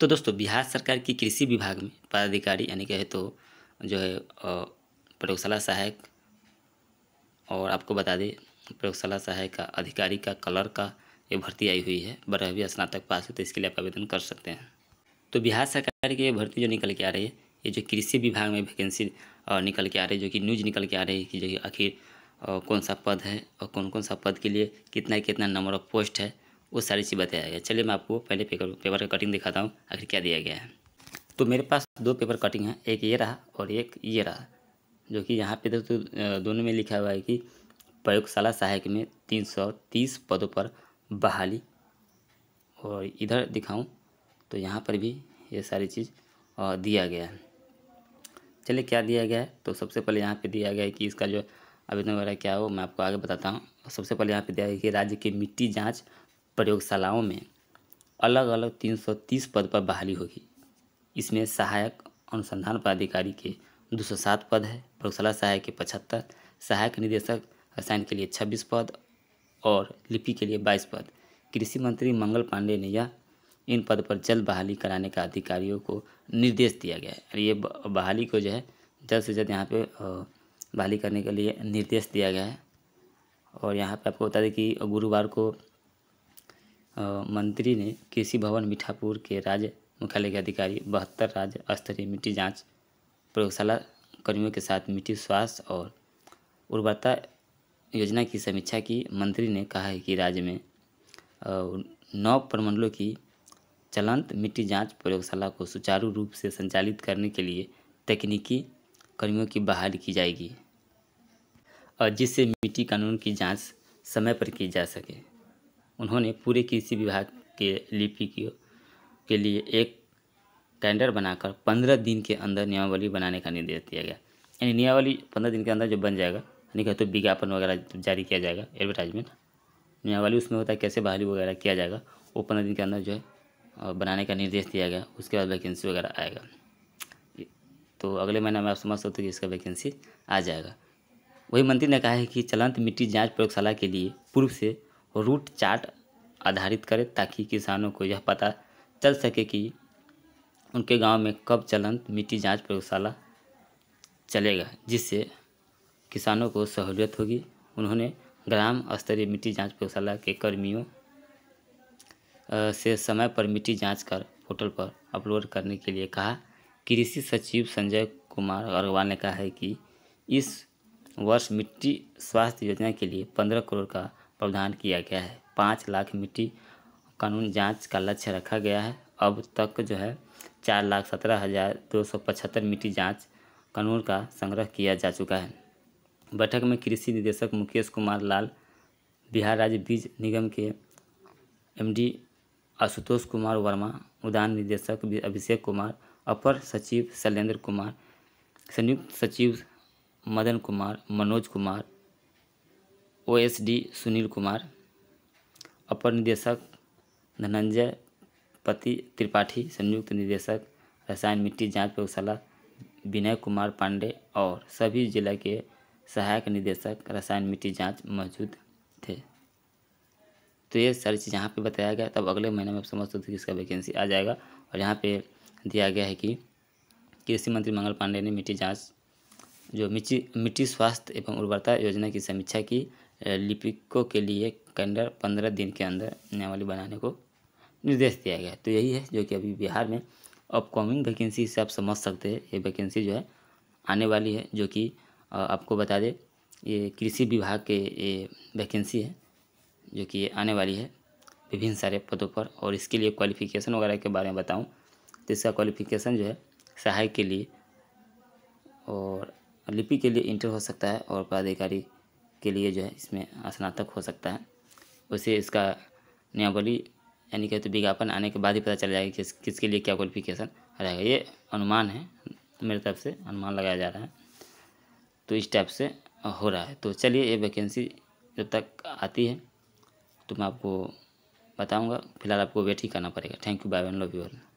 तो दोस्तों बिहार सरकार की कृषि विभाग में पदाधिकारी यानी कहे तो जो है प्रयोगशाला सहायक और आपको बता दें प्रयोगशाला सहायक का अधिकारी का कलर का ये भर्ती आई हुई है बारहवीं स्नातक पास है तो इसके लिए आप आवेदन कर सकते हैं तो बिहार सरकार की ये भर्ती जो निकल के आ रही है ये जो कृषि विभाग में वैकेंसी निकल के आ रही है जो कि न्यूज निकल के आ रही है कि जो आखिर कौन सा पद है और कौन कौन सा पद के लिए कितना कितना नंबर ऑफ पोस्ट है वो सारी चीज़ बताया गया चलिए मैं आपको पहले पेपर पेपर का कटिंग दिखाता हूँ आखिर क्या दिया गया है तो मेरे पास दो पेपर कटिंग है एक ये रहा और एक ये रहा जो कि यहाँ पे दोस्तों तो, दोनों में लिखा हुआ है कि प्रयोगशाला सहायक में तीन सौ तीस पदों पर बहाली और इधर दिखाऊं तो यहाँ पर भी ये सारी चीज़ दिया गया है चलिए क्या दिया गया है तो सबसे पहले यहाँ पे दिया गया है कि इसका जो आवेदन वगैरह क्या हो मैं आपको आगे बताता हूँ सबसे पहले यहाँ पे दिया गया कि राज्य की मिट्टी जाँच प्रयोगशालाओं में अलग अलग 330 पद पर बहाली होगी इसमें सहायक अनुसंधान पदाधिकारी के 207 पद है प्रयोगशाला सहायक के पचहत्तर सहायक निदेशक रसायन के लिए छब्बीस पद और लिपि के लिए बाईस पद कृषि मंत्री मंगल पांडे ने यह इन पद पर जल्द बहाली कराने का अधिकारियों को निर्देश दिया गया है ये बहाली को जो है जल्द से जल्द यहाँ पर बहाली करने के लिए निर्देश दिया गया है और यहाँ पे आपको बता दें कि गुरुवार को मंत्री ने कृषि भवन मिठापुर के राज्य मुख्यालय के अधिकारी बहत्तर राज्य स्तरीय मिट्टी जांच प्रयोगशाला कर्मियों के साथ मिट्टी स्वास्थ्य और उर्वरता योजना की समीक्षा की मंत्री ने कहा है कि राज्य में नौ प्रमंडलों की चलंत मिट्टी जांच प्रयोगशाला को सुचारू रूप से संचालित करने के लिए तकनीकी कर्मियों की बहाल की जाएगी और जिससे मिट्टी कानून की जांच समय पर की जा सके उन्होंने पूरे कृषि विभाग के लिपि के लिए एक कैलेंडर बनाकर पंद्रह दिन के अंदर नियमावली बनाने का निर्देश दिया गया यानी नियमावली पंद्रह दिन के अंदर जब बन जाएगा यानी कहते तो विज्ञापन वगैरह जारी किया जाएगा एडवर्टाइजमेंट नियमावली उसमें होता है कैसे बहाली वगैरह किया जाएगा वो पंद्रह दिन के अंदर जो है बनाने का निर्देश दिया गया उसके बाद वैकेंसी वगैरह आएगा तो अगले महीने में आप समझ सकते हो कि इसका वैकेंसी आ जाएगा वही मंत्री ने कहा है कि चलंत मिट्टी जांच प्रयोगशाला के लिए पूर्व से रूट चार्ट आधारित करें ताकि किसानों को यह पता चल सके कि उनके गांव में कब चलंत मिट्टी जांच प्रयोगशाला चलेगा जिससे किसानों को सहूलियत होगी उन्होंने ग्राम स्तरीय मिट्टी जांच प्रयोगशाला के कर्मियों से समय पर मिट्टी जांच कर पोर्टल पर अपलोड करने के लिए कहा कृषि सचिव संजय कुमार अग्रवाल ने कहा है कि इस वर्ष मिट्टी स्वास्थ्य योजना के लिए पंद्रह करोड़ का प्रावधान किया गया है पाँच लाख मिट्टी कानून जांच का लक्ष्य रखा गया है अब तक जो है चार लाख सत्रह हज़ार दो सौ पचहत्तर मिट्टी जाँच कानून का संग्रह किया जा चुका है बैठक में कृषि निदेशक मुकेश कुमार लाल बिहार राज्य बीज निगम के एमडी आशुतोष कुमार वर्मा उदान निदेशक अभिषेक कुमार अपर सचिव शैलेंद्र कुमार संयुक्त सचिव मदन कुमार मनोज कुमार ओएसडी सुनील कुमार अपर निदेशक धनंजय पति त्रिपाठी संयुक्त निदेशक रसायन मिट्टी जांच प्रयोगशाला विनय कुमार पांडे और सभी जिला के सहायक निदेशक रसायन मिट्टी जांच मौजूद थे तो ये सारी चीज़ यहाँ पे बताया गया तब अगले महीने में आप समझ सकते कि इसका वैकेंसी आ जाएगा और यहाँ पे दिया गया है कि कृषि मंत्री मंगल पांडे ने मिट्टी जांच जो मिट्टी मिट्टी स्वास्थ्य एवं उर्वरता योजना की समीक्षा की लिपिकों के लिए कैंडर पंद्रह दिन के अंदर नियमावली बनाने को निर्देश दिया गया तो यही है जो कि अभी बिहार में अपकमिंग वैकेंसी से आप समझ सकते हैं ये वैकेंसी जो है आने वाली है जो कि आपको बता दें ये कृषि विभाग के ये वैकेंसी है जो कि आने वाली है विभिन्न सारे पदों पर और इसके लिए क्वालिफिकेशन वगैरह के बारे में बताऊँ तो इसका क्वालिफिकेशन जो है सहायक के लिए और लिपि के लिए इंटर हो सकता है और पदाधिकारी के लिए जो है इसमें स्नातक हो सकता है उसे इसका नियमावली यानी कहते तो विज्ञापन आने के बाद ही पता चल जाएगा किस किसके लिए क्या क्वालिफिकेशन रहेगा ये अनुमान है मेरे तरफ से अनुमान लगाया जा रहा है तो इस टाइप से हो रहा है तो चलिए ये वैकेंसी जब तक आती है तो मैं आपको बताऊँगा फिलहाल आपको वेट ही करना पड़ेगा thank you bye one love you